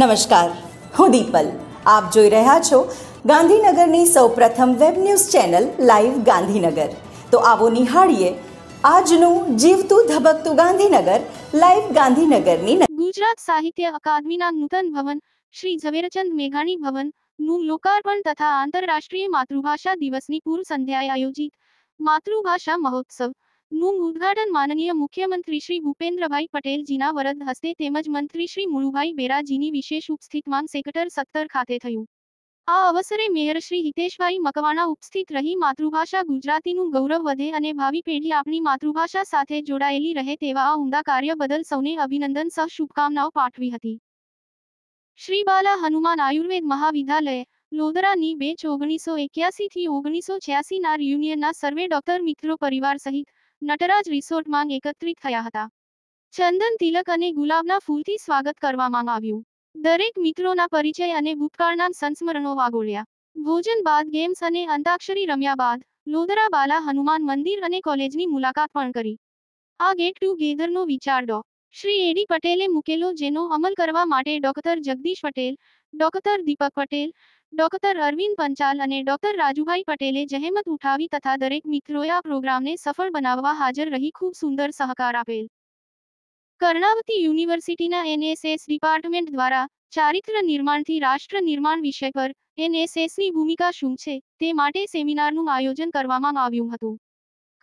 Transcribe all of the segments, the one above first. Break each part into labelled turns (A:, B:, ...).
A: નમસ્કાર હું દીપલ આપ જોઈ રહ્યા છો ગાંધીનગરની સૌ પ્રથમ web news channel live Gandhinagar તો આવો નિહાળીએ આજનું જીવતું ધબકતું ગાંધીનગર લાઈવ ગાંધીનગરની
B: ગુજરાત સાહિત્ય અકાદમીના નૂતન ભવન શ્રી ઝવેરચંદ મેઘાણી ભવન નું લોકાર્પણ તથા આંતરરાષ્ટ્રીય માતૃભાષા દિવસની પૂર્વ સંધ્યાએ આયોજિત માતૃભાષા મહોત્સવ નું ઉદ્ઘાટન માનનીય મુખ્યમંત્રી શ્રી ભૂપેન્દ્રભાઈ પટેલજીના વરદ હસ્તે તેમજ મંત્રી શ્રી મુળુભાઈ બેરાજીની વિશેષ ઉપસ્થિતમાં સેક્ટર સત્તર ખાતે થયું આ અવસરે મેયર શ્રી હિતેશભાઈ મકવાણા ઉપસ્થિત રહી માતૃભાષા ગુજરાતીનું ગૌરવ વધે અને ભાવિ પેઢી આપણી માતૃભાષા સાથે જોડાયેલી રહે તેવા આ ઉમદા કાર્ય બદલ સૌને અભિનંદન સહ શુભકામનાઓ પાઠવી હતી શ્રી બાલા હનુમાન આયુર્વેદ મહાવિદ્યાલય લોધરાની બેચ ઓગણીસો એક્યાસી થી ઓગણીસો છ્યાસીના યુનિયનના સર્વે ડોક્ટર મિત્રો પરિવાર સહિત નટરાજ રિસોર્ટમાં એકત્રિત થયા હતા ચંદન તિલક અને ગુલાબના ફૂલથી સ્વાગત કરવામાં આવ્યું દરેક મિત્રોના પરિચય અને ભૂતકાળના સંસ્મરણો વાગોળ્યા ભોજન બાદ ગેમ્સ અને અંતાક્ષરી રમ્યા બાદ લોધરા બાલા હનુમાન મંદિર અને કોલેજની મુલાકાત પણ કરી આ ગેટ ટુગેધરનો વિચાર ડો શ્રી એડી પટેલે મૂકેલો જેનો અમલ કરવા માટે doctor Jagdish Patel doctor Deepak Patel doctor Arvind Panchal અને ડોક્ટર રાજુભાઈ પટેલે જહેમત ઉઠાવી તથા દરેક મિત્રોએ આ પ્રોગ્રામને સફળ બનાવવા હાજર રહી ખૂબ સુંદર સહકાર આપેલ કર્ણાવતી યુનિવર્સિટીના એનએસએસ ડિપાર્ટમેન્ટ દ્વારા ચારિત્ર નિર્માણથી રાષ્ટ્ર નિર્માણ વિષય પર એનએસએસની ભૂમિકા શું છે તે માટે સેમિનારનું આયોજન કરવામાં આવ્યું હતું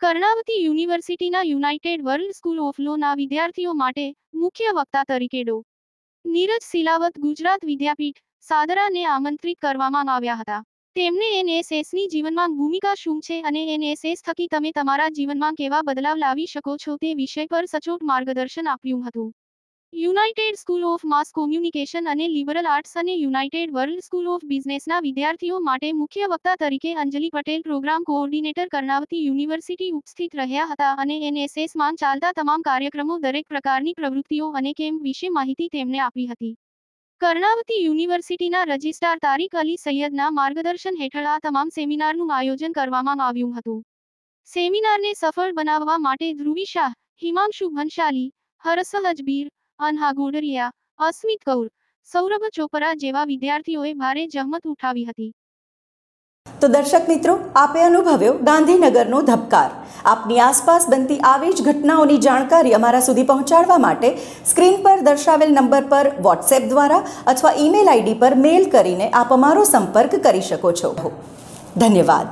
B: કર્ણાવતી યુનિવર્સિટીના યુનાઇટેડ વર્લ્ડ સ્કૂલ ઓફ લોના વિદ્યાર્થીઓ માટે મુખ્ય વક્તા તરીકે ડો નીરજ સિલાવત ગુજરાત વિદ્યાપીઠ સાદરાને આમંત્રિત કરવામાં આવ્યા હતા તેમને એનએસએસની જીવનમાં ભૂમિકા શું છે અને એનએસએસ થકી તમે તમારા જીવનમાં કેવા બદલાવ લાવી શકો છો તે વિષય પર સચોટ માર્ગદર્શન આપ્યું હતું united school of mass communication અને લિબરલ આર્ટ્સ અને યુનાઇટેડ વર્લ્ડ સ્કૂલ ઓફ બિઝનેસના વિદ્યાર્થીઓ માટે મુખ્ય વક્તા તરીકે Anjali Patel programme coordinator Karnavati university ઉપસ્થિત રહ્યા હતા અને એનએસએસમાં ચાલતા તમામ કાર્યક્રમો દરેક પ્રકારની પ્રવૃત્તિઓ અને કેમ્પ વિશે માહિતી તેમને આપી હતી કર્ણાવતી યુનિવર્સિટીના રજિસ્ટ્રાર તારીક અલી સૈયદના માર્ગદર્શન હેઠળ આ તમામ સેમિનારનું આયોજન કરવામાં આવ્યું હતું સેમિનારને સફળ બનાવવા માટે ધ્રુવી શાહ હિમાંશુ ભંશાલી હર્ષ અજબીર અનહા ગોડરિયા અસ્મિત કૌર સૌરભ ચોપરા જેવા વિદ્યાર્થીઓએ ભારે જહમત ઉઠાવી હતી
A: તો દર્શક મિત્રો આપે અનુભવ્યો ગાંધીનગરનો ધબકાર આપની આસપાસ બનતી આવી જ ઘટનાઓની જાણકારી અમારા સુધી પહોંચાડવા માટે સ્ક્રીન પર દર્શાવેલ નંબર પર વોટ્સએપ દ્વારા અથવા ઈમેલ આઈડી પર મેલ કરીને આપ અમારો સંપર્ક કરી શકો છો
B: ધન્યવાદ